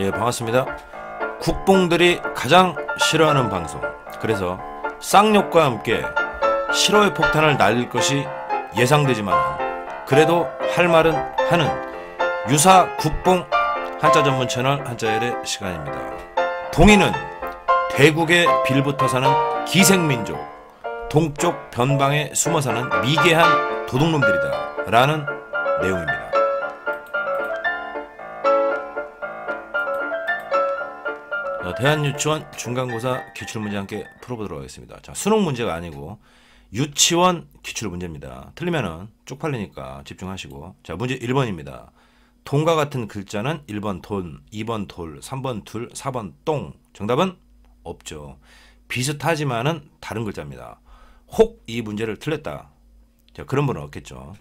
예, 반갑습니다. 국뽕들이 가장 싫어하는 방송. 그래서 쌍욕과 함께 싫어의 폭탄을 날릴 것이 예상되지만 그래도 할 말은 하는 유사 국뽕 한자 전문 채널 한자열의 시간입니다. 동인은 대국의 빌붙어 사는 기생민족, 동쪽 변방에 숨어 사는 미개한 도둑놈들이다. 라는 내용입니다. 대한유치원 중간고사 기출문제 함께 풀어보도록 하겠습니다. 자, 수능 문제가 아니고 유치원 기출문제입니다. 틀리면 쪽팔리니까 집중하시고 자 문제 1번입니다. 돈과 같은 글자는 1번 돈, 2번 돌, 3번 둘, 4번 똥 정답은 없죠. 비슷하지만은 다른 글자입니다. 혹 이 문제를 틀렸다. 자 그런 분은 없겠죠.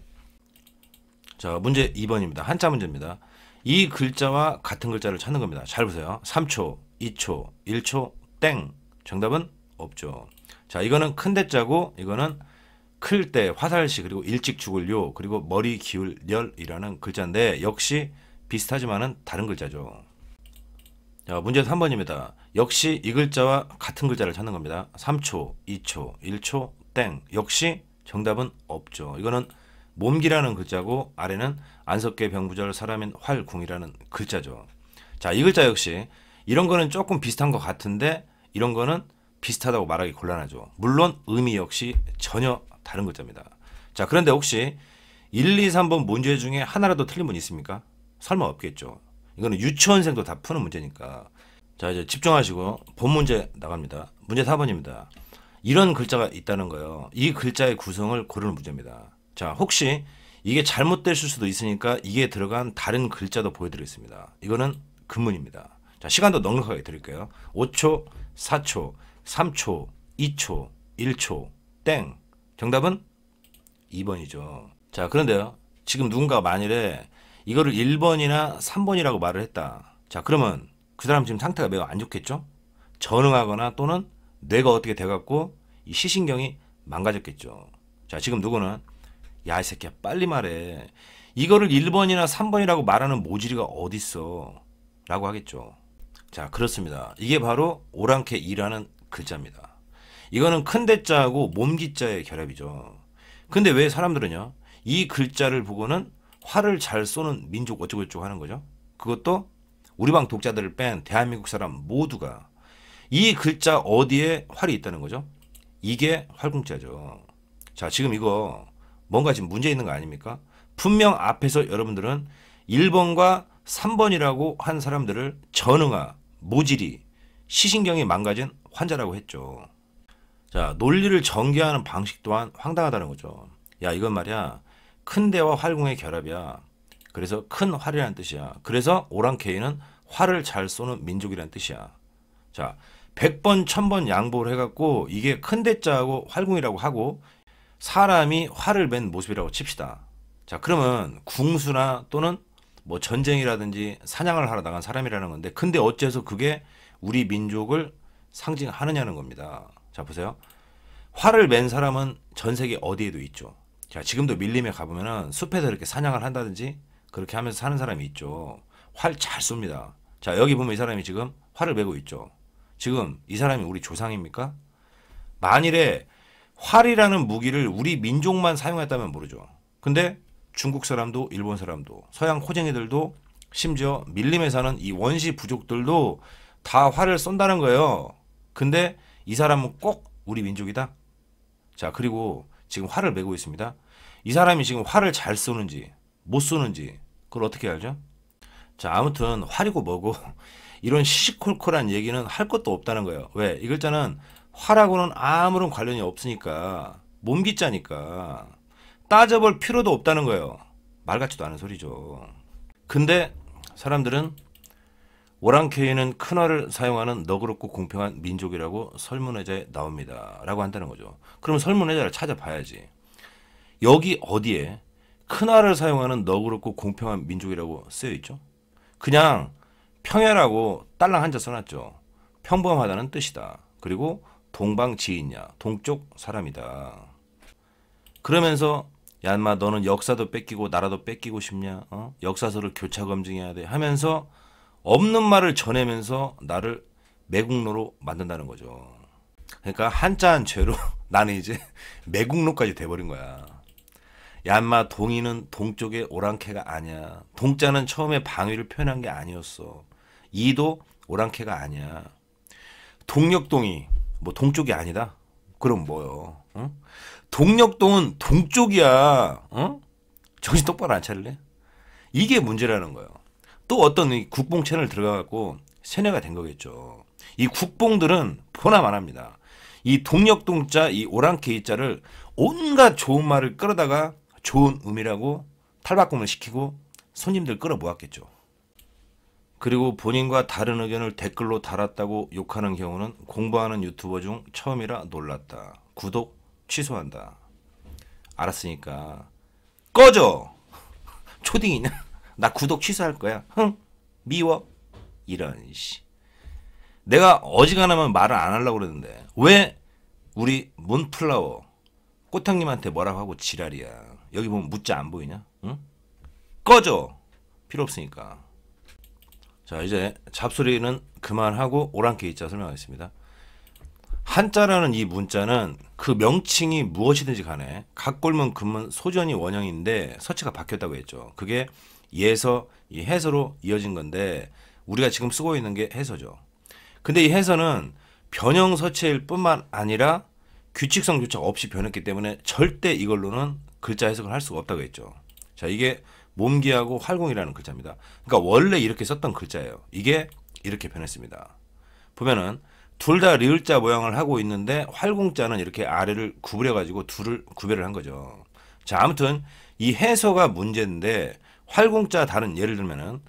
자 문제 2번입니다. 한자 문제입니다. 이 글자와 같은 글자를 찾는 겁니다. 잘 보세요. 3초, 2초, 1초, 땡. 정답은 없죠. 자, 이거는 큰 대자고 이거는 클 때 화살시 그리고 일찍 죽을요 그리고 머리 기울 열이라는 글자인데 역시 비슷하지만은 다른 글자죠. 자, 문제 3번입니다. 역시 이 글자와 같은 글자를 찾는 겁니다. 3초, 2초, 1초, 땡. 역시 정답은 없죠. 이거는 몸기라는 글자고 아래는 안석계 병부절 사람인 활궁이라는 글자죠. 자, 이 글자 역시 이런 거는 조금 비슷한 것 같은데 이런 거는 비슷하다고 말하기 곤란하죠. 물론 의미 역시 전혀 다른 글자입니다. 자, 그런데 혹시 1, 2, 3번 문제 중에 하나라도 틀린 분 있습니까? 설마 없겠죠. 이거는 유치원생도 다 푸는 문제니까. 자, 이제 집중하시고 본 문제 나갑니다. 문제 4번입니다. 이런 글자가 있다는 거예요. 이 글자의 구성을 고르는 문제입니다. 자, 혹시 이게 잘못될 수도 있으니까 이게 들어간 다른 글자도 보여드리겠습니다. 이거는 근문입니다. 자, 시간도 넉넉하게 드릴게요. 5초, 4초, 3초, 2초, 1초, 땡. 정답은 2번이죠. 자, 그런데요. 지금 누군가 만일에 이거를 1번이나 3번이라고 말을 했다. 자, 그러면 그 사람 지금 상태가 매우 안 좋겠죠? 전응하거나 또는 뇌가 어떻게 돼갖고 이 시신경이 망가졌겠죠. 자, 지금 누구는 야, 이 새끼야, 빨리 말해. 이거를 1번이나 3번이라고 말하는 모질이가 어딨어. 라고 하겠죠. 자, 그렇습니다. 이게 바로 오랑캐 이라는 글자입니다. 이거는 큰 대자하고 몸기자의 결합이죠. 근데 왜 사람들은요? 이 글자를 보고는 활을 잘 쏘는 민족 어쩌고저쩌고 하는 거죠. 그것도 우리 방 독자들을 뺀 대한민국 사람 모두가 이 글자 어디에 활이 있다는 거죠. 이게 활궁자죠. 자, 지금 이거 뭔가 지금 문제 있는 거 아닙니까? 분명 앞에서 여러분들은 1번과 3번이라고 한 사람들을 전응아, 모질이 시신경이 망가진 환자라고 했죠. 자, 논리를 전개하는 방식 또한 황당하다는 거죠. 야, 이건 말이야. 큰 대와 활공의 결합이야. 그래서 큰 활이라는 뜻이야. 그래서 오랑캐이는 활을 잘 쏘는 민족이라는 뜻이야. 자, 100번, 1000번 양보를 해갖고 이게 큰 대자하고 활공이라고 하고 사람이 활을 맨 모습이라고 칩시다. 자, 그러면 궁수나 또는 뭐 전쟁이라든지 사냥을 하러 나간 사람이라는 건데 근데 어째서 그게 우리 민족을 상징하느냐는 겁니다. 자 보세요. 활을 맨 사람은 전 세계 어디에도 있죠. 자 지금도 밀림에 가보면은 숲에서 이렇게 사냥을 한다든지 그렇게 하면서 사는 사람이 있죠. 활 잘 쏩니다. 자 여기 보면 이 사람이 지금 활을 메고 있죠. 지금 이 사람이 우리 조상입니까? 만일에 활이라는 무기를 우리 민족만 사용했다면 모르죠. 근데 중국 사람도 일본 사람도 서양 호쟁이들도 심지어 밀림에 사는 이 원시 부족들도 다 화를 쏜다는 거예요. 근데 이 사람은 꼭 우리 민족이다. 자 그리고 지금 화를 메고 있습니다. 이 사람이 지금 화를 잘 쏘는지 못 쏘는지 그걸 어떻게 알죠? 자 아무튼 화리고 뭐고 이런 시시콜콜한 얘기는 할 것도 없다는 거예요. 왜? 이 글자는 화라고는 아무런 관련이 없으니까 몸기자니까 따져볼 필요도 없다는 거예요. 말 같지도 않은 소리죠. 근데 사람들은 오랑캐이는 큰화를 사용하는 너그럽고 공평한 민족이라고 설문회자에 나옵니다. 라고 한다는 거죠. 그럼 설문회자를 찾아봐야지. 여기 어디에 큰화를 사용하는 너그럽고 공평한 민족이라고 쓰여있죠? 그냥 평야라고 딸랑 한자 써놨죠. 평범하다는 뜻이다. 그리고 동방지인이야. 동쪽 사람이다. 그러면서 야 인마 너는 역사도 뺏기고 나라도 뺏기고 싶냐? 어? 역사서를 교차 검증해야 돼 하면서 없는 말을 전해면서 나를 매국노로 만든다는 거죠. 그러니까 한자 한 죄로 나는 이제 매국노까지 돼버린 거야. 야마 동이는 동쪽의 오랑캐가 아니야. 동자는 처음에 방위를 표현한 게 아니었어. 이도 오랑캐가 아니야. 동력동이 뭐 동쪽이 아니다. 그럼 뭐요? 어? 동력동은 동쪽이야. 어? 정신 똑바로 안 차릴래? 이게 문제라는 거예요. 또 어떤 국뽕 채널 들어가갖고 세뇌가 된 거겠죠. 이 국뽕들은 보나 마납니다. 이 동력동자, 이 오랑캐이자를 온갖 좋은 말을 끌어다가 좋은 음이라고 탈바꿈을 시키고 손님들 끌어모았겠죠. 그리고 본인과 다른 의견을 댓글로 달았다고 욕하는 경우는 공부하는 유튜버 중 처음이라 놀랐다. 구독 취소한다. 알았으니까 꺼져. 초딩이냐? 나 구독 취소할 거야. 흥 미워. 이런 씨. 내가 어지간하면 말을 안 하려고 그랬는데 왜 우리 문플라워 꽃탕님한테 뭐라고 하고 지랄이야. 여기 보면 묻자 안 보이냐? 응? 꺼져. 필요 없으니까. 자 이제 잡소리는 그만하고 오랑캐이자 설명하겠습니다. 한자라는 이 문자는 그 명칭이 무엇이든지 간에 각골문 금문 소전이 원형인데 서체가 바뀌었다고 했죠. 그게 예서 이 해서로 이어진 건데 우리가 지금 쓰고 있는 게 해서죠. 근데 이 해서는 변형 서체일 뿐만 아니라 규칙성조차 없이 변했기 때문에 절대 이걸로는 글자 해석을 할 수가 없다고 했죠. 자 이게 몸기하고 활공이라는 글자입니다. 그러니까 원래 이렇게 썼던 글자예요. 이게 이렇게 변했습니다. 보면은 둘 다 리을자 모양을 하고 있는데 활공자는 이렇게 아래를 구부려 가지고 둘을 구별을 한 거죠. 자, 아무튼 이 해서가 문제인데 활공자 다른 예를 들면은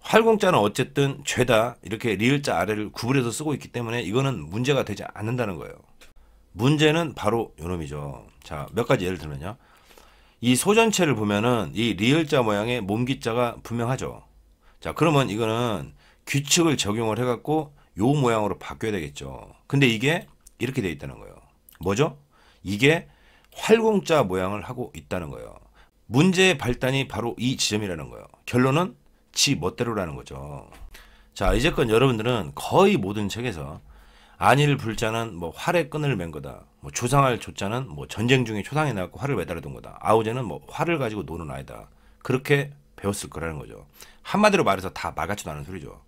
활공자는 어쨌든 죄다 이렇게 리을자 아래를 구부려서 쓰고 있기 때문에 이거는 문제가 되지 않는다는 거예요. 문제는 바로 요놈이죠. 자, 몇 가지 예를 들면요. 이 소전체를 보면은 이 리을자 모양의 몸기자가 분명하죠. 자 그러면 이거는 규칙을 적용을 해갖고 요 모양으로 바뀌어야 되겠죠. 근데 이게 이렇게 돼 있다는 거예요. 뭐죠? 이게 활공자 모양을 하고 있다는 거예요. 문제의 발단이 바로 이 지점이라는 거예요. 결론은 지 멋대로라는 거죠. 자 이제껏 여러분들은 거의 모든 책에서 안일 불자는 뭐 활의 끈을 맨 거다. 뭐 조상할 조자는 뭐 전쟁 중에 초상이 나갖고 화를 매달아둔 거다. 아우제는 뭐 화를 가지고 노는 아이다. 그렇게 배웠을 거라는 거죠. 한마디로 말해서 다 말같지도 않은 소리죠.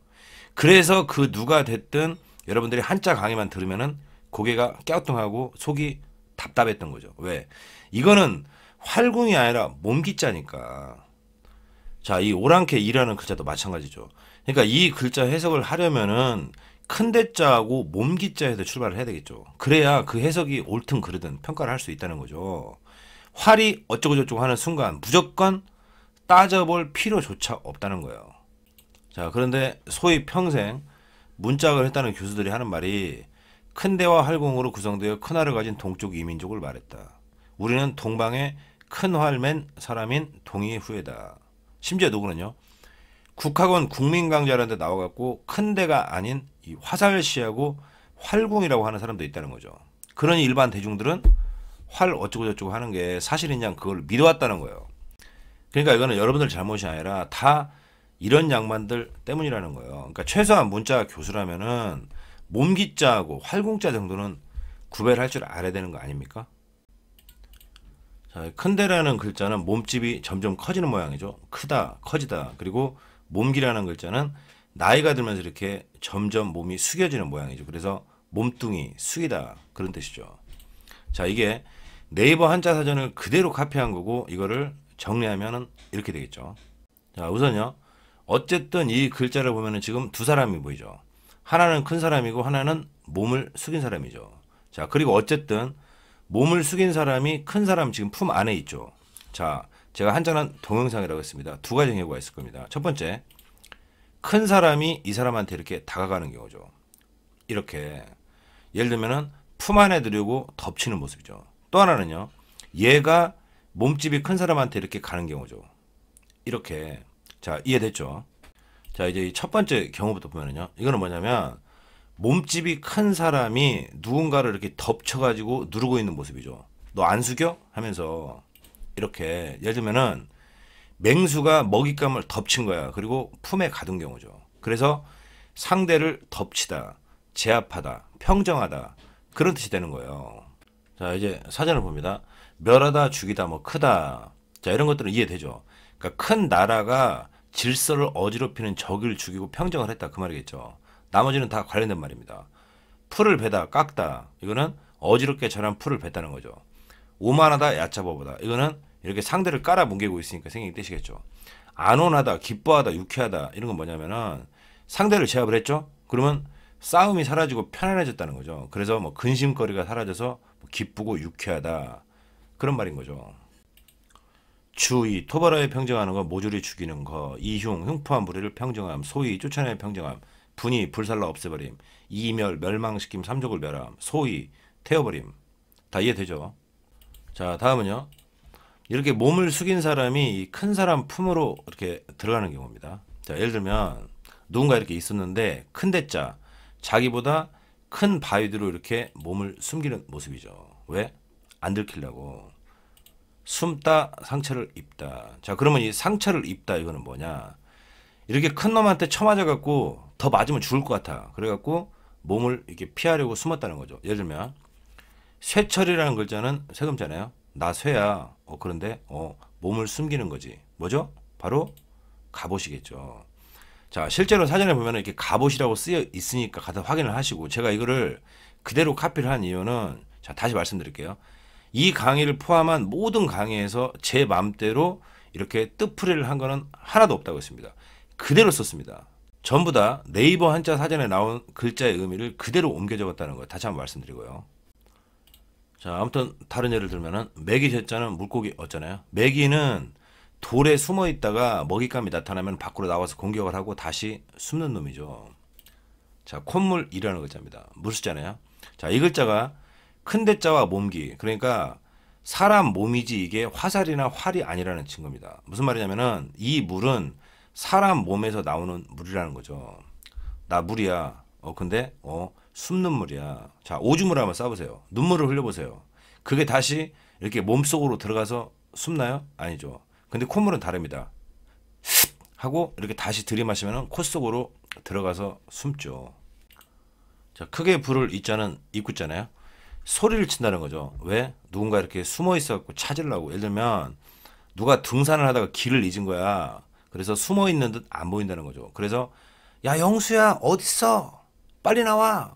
그래서 그 누가 됐든 여러분들이 한자 강의만 들으면은 고개가 깨우뚱하고 속이 답답했던 거죠. 왜? 이거는 활궁이 아니라 몸기자니까. 자, 이 오랑캐 이라는 글자도 마찬가지죠. 그러니까 이 글자 해석을 하려면은 큰 대자하고 몸기자에서 출발을 해야 되겠죠. 그래야 그 해석이 옳든 그르든 평가를 할 수 있다는 거죠. 활이 어쩌고저쩌고 하는 순간 무조건 따져볼 필요조차 없다는 거예요. 자, 그런데 소위 평생 문짝을 했다는 교수들이 하는 말이 큰 대와 활공으로 구성되어 큰 활을 가진 동쪽 이민족을 말했다. 우리는 동방의 큰 활맨 사람인 동의 후예다. 심지어 누구는요? 국학원 국민강좌라는 데 나와갖고 큰 대가 아닌 이 화살 을 씨하고 활궁이라고 하는 사람도 있다는 거죠. 그러니 일반 대중들은 활 어쩌고 저쩌고 하는 게 사실이냐 그걸 믿어왔다는 거예요. 그러니까 이거는 여러분들 잘못이 아니라 다 이런 양반들 때문이라는 거예요. 그러니까 최소한 문자 교수라면은 몸기자하고 활공자 정도는 구별할 줄 알아야 되는 거 아닙니까? 자, 큰데라는 글자는 몸집이 점점 커지는 모양이죠. 크다, 커지다. 그리고 몸기라는 글자는 나이가 들면서 이렇게 점점 몸이 숙여지는 모양이죠. 그래서 몸뚱이 숙이다 그런 뜻이죠. 자 이게 네이버 한자 사전을 그대로 카피한 거고 이거를 정리하면 이렇게 되겠죠. 자 우선요. 어쨌든 이 글자를 보면 지금 두 사람이 보이죠. 하나는 큰 사람이고 하나는 몸을 숙인 사람이죠. 자 그리고 어쨌든 몸을 숙인 사람이 큰 사람 지금 품 안에 있죠. 자 제가 한자는 동영상이라고 했습니다. 두 가지 경우가 있을 겁니다. 첫 번째 큰 사람이 이 사람한테 이렇게 다가가는 경우죠. 이렇게 예를 들면은 품 안에 들이고 덮치는 모습이죠. 또 하나는요. 얘가 몸집이 큰 사람한테 이렇게 가는 경우죠. 이렇게 자 이해됐죠? 자 이제 첫 번째 경우부터 보면은요. 이거는 뭐냐면 몸집이 큰 사람이 누군가를 이렇게 덮쳐가지고 누르고 있는 모습이죠. 너 안 숙여? 하면서 이렇게 예를 들면은 맹수가 먹잇감을 덮친 거야. 그리고 품에 가둔 경우죠. 그래서 상대를 덮치다, 제압하다, 평정하다 그런 뜻이 되는 거예요. 자 이제 사전을 봅니다. 멸하다, 죽이다, 뭐 크다. 자 이런 것들은 이해되죠. 그러니까 큰 나라가 질서를 어지럽히는 적을 죽이고 평정을 했다 그 말이겠죠. 나머지는 다 관련된 말입니다. 풀을 베다, 깎다. 이거는 어지럽게 절한 풀을 뱉다는 거죠. 오만하다, 얕잡아보다. 이거는 이렇게 상대를 깔아 뭉개고 있으니까 생긴 뜻이겠죠. 안온하다, 기뻐하다, 유쾌하다 이런 건 뭐냐면은 상대를 제압을 했죠. 그러면 싸움이 사라지고 편안해졌다는 거죠. 그래서 뭐 근심거리가 사라져서 뭐 기쁘고 유쾌하다 그런 말인 거죠. 주의 토바라에 평정하는 거 모조리 죽이는 거 이흉 흉포한 무리를 평정함 소위 쫓아내 평정함 분이 불살라 없애버림 이멸 멸망시킴 삼족을 멸함 소위 태워버림 다 이해되죠? 자 다음은요. 이렇게 몸을 숙인 사람이 큰 사람 품으로 이렇게 들어가는 경우입니다. 자, 예를 들면 누군가 이렇게 있었는데 큰 대자 자기보다 큰 바위 뒤로 이렇게 몸을 숨기는 모습이죠. 왜? 안 들키려고. 숨다 상처를 입다. 자 그러면 이 상처를 입다 이거는 뭐냐? 이렇게 큰 놈한테 쳐맞아 갖고 더 맞으면 죽을 것 같아. 그래 갖고 몸을 이렇게 피하려고 숨었다는 거죠. 예를 들면 쇠철이라는 글자는 쇠금자네요. 나 쇠야. 어, 그런데 어, 몸을 숨기는 거지. 뭐죠? 바로 갑옷이겠죠. 자, 실제로 사전에 보면 이렇게 갑옷이라고 쓰여 있으니까 가서 확인을 하시고 제가 이거를 그대로 카피를 한 이유는 자, 다시 말씀드릴게요. 이 강의를 포함한 모든 강의에서 제 맘대로 이렇게 뜻풀이를 한 거는 하나도 없다고 했습니다. 그대로 썼습니다. 전부 다 네이버 한자 사전에 나온 글자의 의미를 그대로 옮겨 적었다는 거 다시 한번 말씀드리고요. 자, 아무튼 다른 예를 들면은 메기 젖자는 물고기 어쩌나요? 메기는 돌에 숨어 있다가 먹잇감이 나타나면 밖으로 나와서 공격을 하고 다시 숨는 놈이죠. 자, 콧물이라는 글자입니다. 물수잖아요. 자, 이 글자가 큰 대자와 몸기. 그러니까 사람 몸이지 이게 화살이나 활이 아니라는 증거입니다. 무슨 말이냐면은 이 물은 사람 몸에서 나오는 물이라는 거죠. 나 물이야. 어 근데 어 숨눈물이야. 자, 오줌을 한번 싸보세요. 눈물을 흘려보세요. 그게 다시 이렇게 몸속으로 들어가서 숨나요? 아니죠. 근데 콧물은 다릅니다. 하고 이렇게 다시 들이마시면 콧 속으로 들어가서 숨죠. 자, 크게 불을 이자는 입구잖아요. 소리를 친다는 거죠. 왜? 누군가 이렇게 숨어 있어갖고 찾으려고. 예를 들면 누가 등산을 하다가 길을 잊은 거야. 그래서 숨어 있는 듯 안 보인다는 거죠. 그래서 야 영수야 어딨어? 빨리 나와.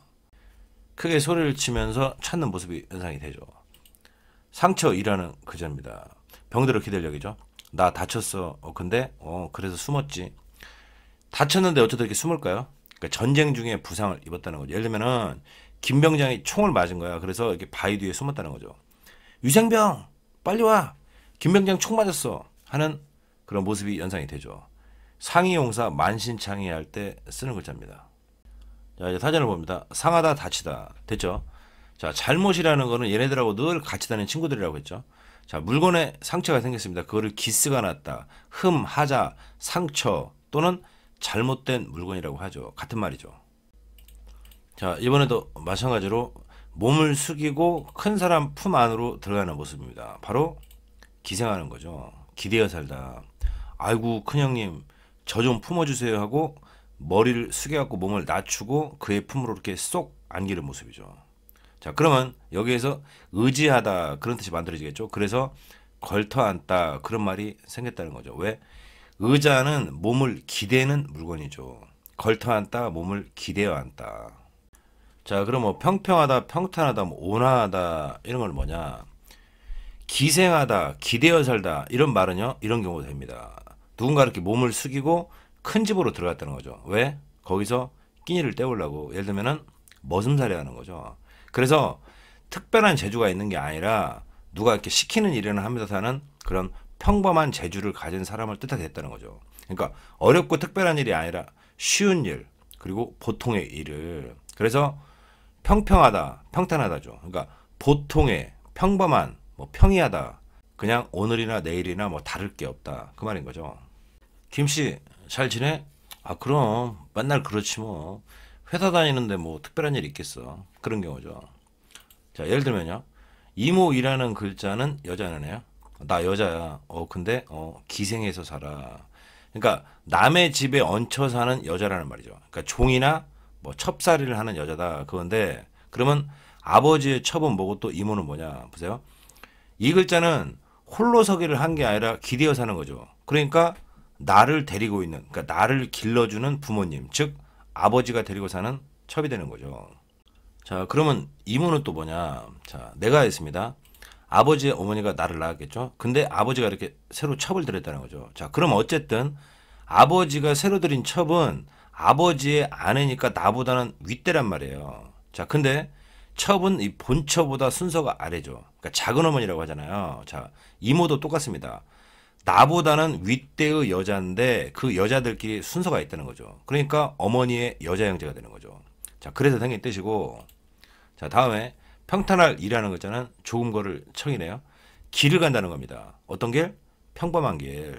크게 소리를 치면서 찾는 모습이 연상이 되죠. 상처 일하는 그자입니다. 병들어 기댈력이죠나 다쳤어. 어, 근데 어 그래서 숨었지. 다쳤는데 어쩌다 이렇게 숨을까요? 그러니까 전쟁 중에 부상을 입었다는 거죠. 예를 들면은 김병장이 총을 맞은 거야. 그래서 이렇게 바위 뒤에 숨었다는 거죠. 위생병 빨리 와. 김병장 총 맞았어. 하는 그런 모습이 연상이 되죠. 상이용사 만신창이할 때 쓰는 글자입니다. 자 이제 사전을 봅니다. 상하다 다치다 됐죠? 자 잘못이라는 거는 얘네들하고 늘 같이 다니는 친구들이라고 했죠. 자 물건에 상처가 생겼습니다. 그거를 기스가 났다, 흠, 하자, 상처 또는 잘못된 물건이라고 하죠. 같은 말이죠. 자 이번에도 마찬가지로 몸을 숙이고 큰 사람 품 안으로 들어가는 모습입니다. 바로 기생하는 거죠. 기대어 살다. 아이고 큰 형님 저 좀 품어주세요 하고 머리를 숙여갖고 몸을 낮추고 그의 품으로 이렇게 쏙 안기는 모습이죠. 자, 그러면 여기에서 의지하다 그런 뜻이 만들어지겠죠. 그래서 걸터앉다 그런 말이 생겼다는 거죠. 왜? 의자는 몸을 기대는 물건이죠. 걸터앉다 몸을 기대어 앉다. 자, 그럼 뭐 평평하다, 평탄하다, 뭐 온화하다 이런 건 뭐냐? 기생하다, 기대어 살다 이런 말은요. 이런 경우도 됩니다. 누군가 이렇게 몸을 숙이고 큰 집으로 들어갔다는 거죠. 왜? 거기서 끼니를 때우려고 예를 들면은 머슴살이 하는 거죠. 그래서 특별한 재주가 있는 게 아니라 누가 이렇게 시키는 일을 하면서 사는 그런 평범한 재주를 가진 사람을 뜻하겠다는 거죠. 그러니까 어렵고 특별한 일이 아니라 쉬운 일 그리고 보통의 일을 그래서 평평하다 평탄하다죠. 그러니까 보통의 평범한 뭐 평이하다 그냥 오늘이나 내일이나 뭐 다를 게 없다 그 말인 거죠. 김씨 잘 지내? 아 그럼 맨날 그렇지 뭐 회사 다니는데 뭐 특별한 일 있겠어 그런 경우죠 자 예를 들면요 이모이라는 글자는 여자는 애야 나 여자야 어 근데 어 기생해서 살아 그러니까 남의 집에 얹혀 사는 여자라는 말이죠 그러니까 종이나 뭐 첩살이를 하는 여자다 그건데 그러면 아버지의 첩은 뭐고 또 이모는 뭐냐 보세요 이 글자는 홀로 서기를 한 게 아니라 기대어 사는 거죠 그러니까 나를 데리고 있는 그러니까 나를 길러주는 부모님 즉 아버지가 데리고 사는 첩이 되는 거죠. 자 그러면 이모는 또 뭐냐? 자 내가 했습니다. 아버지의 어머니가 나를 낳았겠죠. 근데 아버지가 이렇게 새로 첩을 들였다는 거죠. 자 그럼 어쨌든 아버지가 새로 들인 첩은 아버지의 아내니까 나보다는 윗대란 말이에요. 자 근데 첩은 이 본처보다 순서가 아래죠. 그러니까 작은 어머니라고 하잖아요. 자 이모도 똑같습니다. 나보다는 윗대의 여자인데 그 여자들끼리 순서가 있다는 거죠. 그러니까 어머니의 여자 형제가 되는 거죠. 자, 그래서 생긴 뜻이고 자, 다음에 평탄할 일하는 글자는 좋은 거를 청이네요. 길을 간다는 겁니다. 어떤 길? 평범한 길.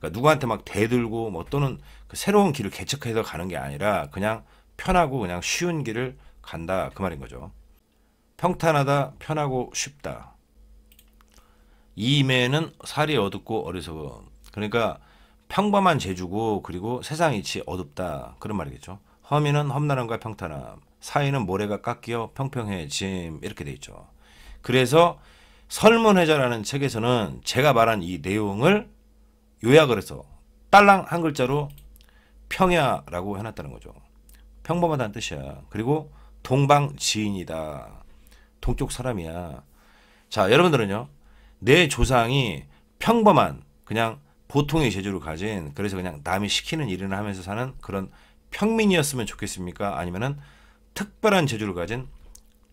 그러니까 누구한테 막 대들고 뭐 또는 그 새로운 길을 개척해서 가는 게 아니라 그냥 편하고 그냥 쉬운 길을 간다 그 말인 거죠. 평탄하다, 편하고 쉽다. 이매는 살이 어둡고 어리석음. 그러니까 평범한 재주고 그리고 세상 이치 어둡다 그런 말이겠죠. 허미는 험난함과 평탄함, 사이는 모래가 깎여 평평해짐 이렇게 돼 있죠. 그래서 설문해자라는 책에서는 제가 말한 이 내용을 요약을 해서 딸랑 한 글자로 평야라고 해놨다는 거죠. 평범하다는 뜻이야. 그리고 동방 지인이다. 동쪽 사람이야. 자, 여러분들은요. 내 조상이 평범한 그냥 보통의 재주를 가진 그래서 그냥 남이 시키는 일을 하면서 사는 그런 평민이었으면 좋겠습니까? 아니면은 특별한 재주를 가진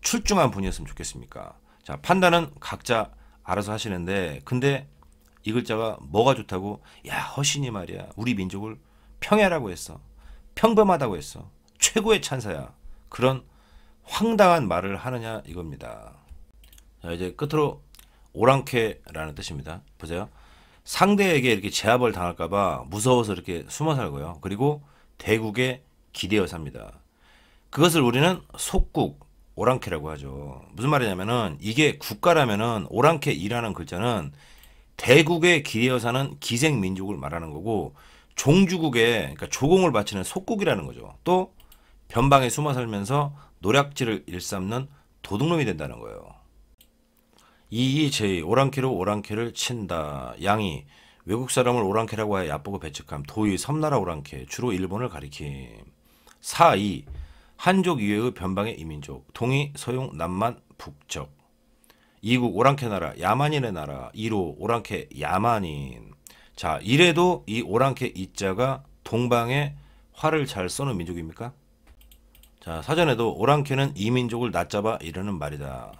출중한 분이었으면 좋겠습니까? 자, 판단은 각자 알아서 하시는데 근데 이 글자가 뭐가 좋다고 야 허신이 말이야 우리 민족을 평야라고 했어 평범하다고 했어 최고의 찬사야 그런 황당한 말을 하느냐 이겁니다 자 이제 끝으로 오랑캐라는 뜻입니다. 보세요. 상대에게 이렇게 제압을 당할까봐 무서워서 이렇게 숨어 살고요. 그리고 대국에 기대어 삽니다. 그것을 우리는 속국, 오랑캐라고 하죠. 무슨 말이냐면은 이게 국가라면은 오랑캐이라는 글자는 대국에 기대어 사는 기생민족을 말하는 거고 종주국에 그러니까 조공을 바치는 속국이라는 거죠. 또 변방에 숨어 살면서 노략질을 일삼는 도둑놈이 된다는 거예요. 이이제이 오랑캐로 오랑캐를 친다. 양이 외국 사람을 오랑캐라고 하여 얕쁘고 배척함. 도이 섬나라 오랑캐 주로 일본을 가리킴. 4이 한족 이외의 변방의 이민족. 동이 서용 남만 북적. 이국 오랑캐 나라 야만인의 나라. 이로 오랑캐 야만인. 자 이래도 이 오랑캐 이자가 동방에 활을 잘 써는 민족입니까? 자 사전에도 오랑캐는 이민족을 낮잡아 이르는 말이다.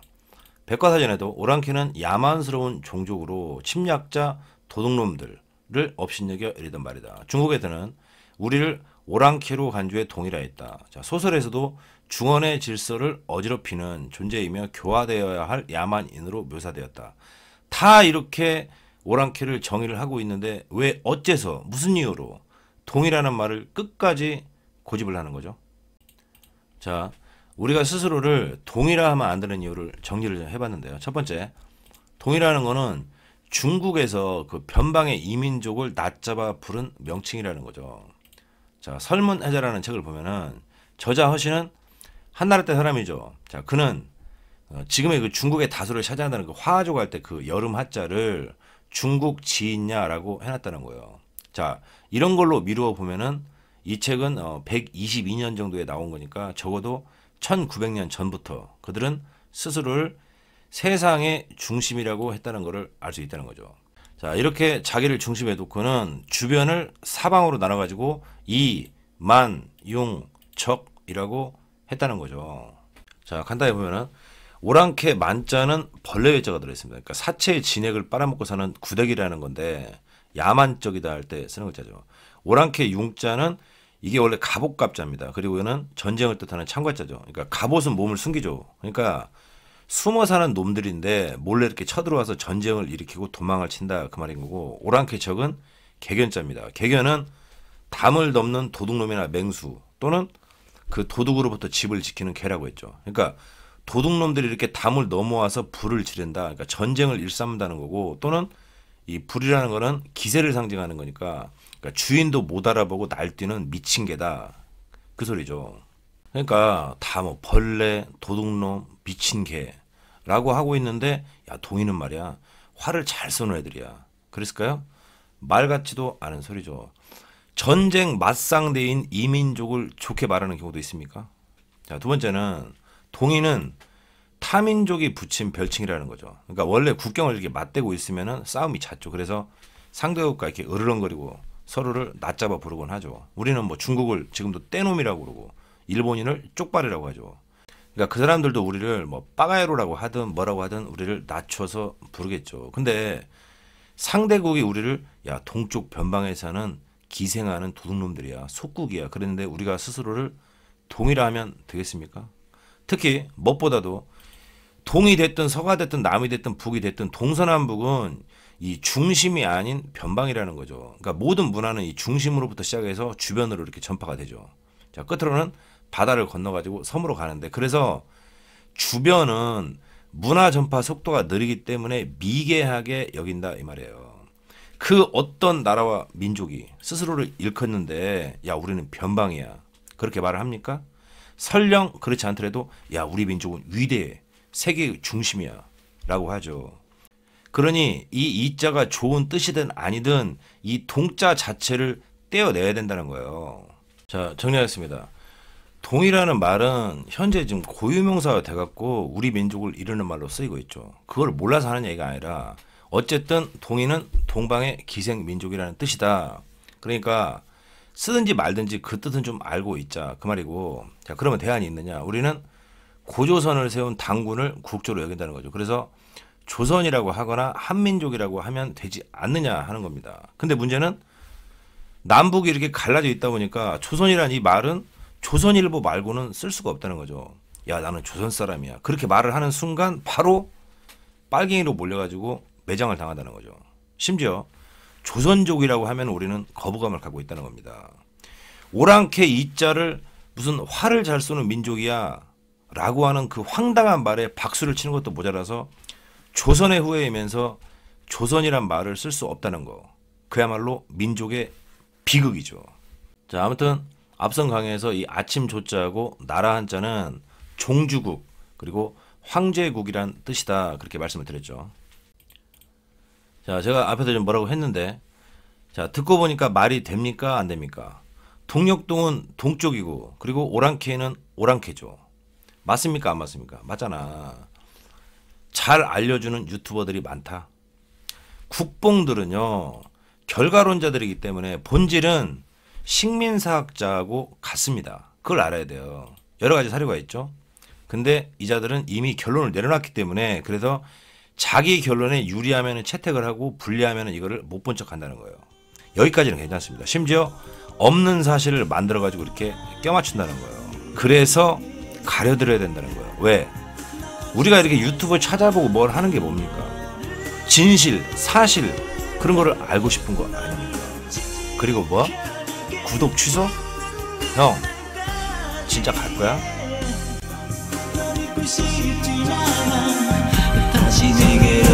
백과사전에도 오랑캐는 야만스러운 종족으로 침략자 도둑놈들을 업신여겨 이르던 말이다. 중국에서는 우리를 오랑캐로 간주해 동일하했다 자, 소설에서도 중원의 질서를 어지럽히는 존재이며 교화되어야 할 야만인으로 묘사되었다. 다 이렇게 오랑캐를 정의를 하고 있는데 왜 어째서 무슨 이유로 동일하는 말을 끝까지 고집을 하는 거죠? 자, 우리가 스스로를 동일화하면 안 되는 이유를 정리를 좀 해봤는데요. 첫 번째, 동일화하는 거는 중국에서 그 변방의 이민족을 낮잡아 부른 명칭이라는 거죠. 자, 설문해자라는 책을 보면은 저자 허씨는 한나라 때 사람이죠. 자, 그는 어, 지금의 그 중국의 다수를 차지한다는 그 화족 할때 그 여름 하자를 중국 지인냐라고 해놨다는 거예요. 자, 이런 걸로 미루어 보면은 이 책은 122년 어, 정도에 나온 거니까 적어도 1900년 전부터 그들은 스스로를 세상의 중심이라고 했다는 것을 알 수 있다는 거죠. 자, 이렇게 자기를 중심에 놓고는 주변을 사방으로 나눠가지고 이, 만, 용, 적이라고 했다는 거죠. 자, 간단히 보면은 오랑캐 만자는 벌레 외자가 들어있습니다. 그러니까 사체의 진액을 빨아먹고 사는 구데기라는 건데 야만적이다 할 때 쓰는 글자죠. 오랑캐 융자는 이게 원래 갑옷갑자입니다. 그리고 이는 전쟁을 뜻하는 창과자죠. 그러니까 갑옷은 몸을 숨기죠. 그러니까 숨어 사는 놈들인데 몰래 이렇게 쳐들어와서 전쟁을 일으키고 도망을 친다 그 말인 거고 오랑캐척은 개견자입니다. 개견은 담을 넘는 도둑놈이나 맹수 또는 그 도둑으로부터 집을 지키는 개라고 했죠. 그러니까 도둑놈들이 이렇게 담을 넘어와서 불을 지른다. 그러니까 전쟁을 일삼는다는 거고 또는 이 불이라는 거는 기세를 상징하는 거니까 그러니까 주인도 못 알아보고 날뛰는 미친 개다 그 소리죠. 그러니까 다 뭐 벌레, 도둑놈, 미친 개라고 하고 있는데 야 동이는 말이야 화를 잘 쏘는 애들이야. 그랬을까요? 말 같지도 않은 소리죠. 전쟁 맞상대인 이민족을 좋게 말하는 경우도 있습니까? 자, 두 번째는 동의는 타민족이 붙인 별칭이라는 거죠. 그러니까 원래 국경을 이렇게 맞대고 있으면 싸움이 잦죠. 그래서 상대국과 이렇게 으르렁거리고 서로를 낮잡아 부르곤 하죠. 우리는 뭐 중국을 지금도 떼놈이라고 그러고 일본인을 쪽발이라고 하죠. 그러니까 그 사람들도 우리를 뭐 빠가야로라고 하든 뭐라고 하든 우리를 낮춰서 부르겠죠. 근데 상대국이 우리를 야 동쪽 변방에 사는 기생하는 도둑놈들이야 속국이야 그랬는데 우리가 스스로를 동일화하면 되겠습니까? 특히 무엇보다도 동이 됐든 서가 됐든 남이 됐든 북이 됐든 동서남북은 이 중심이 아닌 변방이라는 거죠. 그러니까 모든 문화는 이 중심으로부터 시작해서 주변으로 이렇게 전파가 되죠. 자, 끝으로는 바다를 건너가지고 섬으로 가는데 그래서 주변은 문화 전파 속도가 느리기 때문에 미개하게 여긴다 이 말이에요. 그 어떤 나라와 민족이 스스로를 일컫는데 야 우리는 변방이야 그렇게 말을 합니까? 설령 그렇지 않더라도 야 우리 민족은 위대해 세계 중심이야라고 하죠. 그러니 이 이자가 좋은 뜻이든 아니든 이 동자 자체를 떼어내야 된다는 거예요. 자 정리하겠습니다. 동이라는 말은 현재 지금 고유명사가 돼갖고 우리 민족을 이르는 말로 쓰이고 있죠. 그걸 몰라서 하는 얘기가 아니라 어쨌든 동이는 동방의 기생민족이라는 뜻이다. 그러니까 쓰든지 말든지 그 뜻은 좀 알고 있자 그 말이고 자 그러면 대안이 있느냐 우리는 고조선을 세운 당군을 국조로 여긴다는 거죠. 그래서 조선이라고 하거나 한민족이라고 하면 되지 않느냐 하는 겁니다. 근데 문제는 남북이 이렇게 갈라져 있다 보니까 조선이란 이 말은 조선일보 말고는 쓸 수가 없다는 거죠. 야 나는 조선 사람이야. 그렇게 말을 하는 순간 바로 빨갱이로 몰려가지고 매장을 당하다는 거죠. 심지어 조선족이라고 하면 우리는 거부감을 갖고 있다는 겁니다. 오랑캐 이자를 무슨 활을 잘 쏘는 민족이야. 라고 하는 그 황당한 말에 박수를 치는 것도 모자라서 조선의 후예이면서 조선이란 말을 쓸 수 없다는 거. 그야말로 민족의 비극이죠. 자, 아무튼 앞선 강의에서 이 아침 조자하고 나라 한자는 종주국 그리고 황제국이란 뜻이다. 그렇게 말씀을 드렸죠. 자, 제가 앞에서 좀 뭐라고 했는데 자, 듣고 보니까 말이 됩니까? 안 됩니까? 동력동은 동쪽이고 그리고 오랑캐는 오랑캐죠. 맞습니까? 안 맞습니까? 맞잖아. 잘 알려주는 유튜버들이 많다. 국뽕들은요, 결과론자들이기 때문에 본질은 식민사학자하고 같습니다. 그걸 알아야 돼요. 여러 가지 사례가 있죠. 근데 이자들은 이미 결론을 내려놨기 때문에 그래서 자기 결론에 유리하면 채택을 하고 불리하면 이거를 못 본척 한다는 거예요. 여기까지는 괜찮습니다. 심지어 없는 사실을 만들어가지고 이렇게 껴맞춘다는 거예요. 그래서 가려드려야 된다는 거야 왜? 우리가 이렇게 유튜브 찾아보고 뭘 하는 게 뭡니까? 진실, 사실 그런 거를 알고 싶은 거 아닙니까? 그리고 뭐? 구독 취소? 형, 진짜 갈 거야? 다시 내게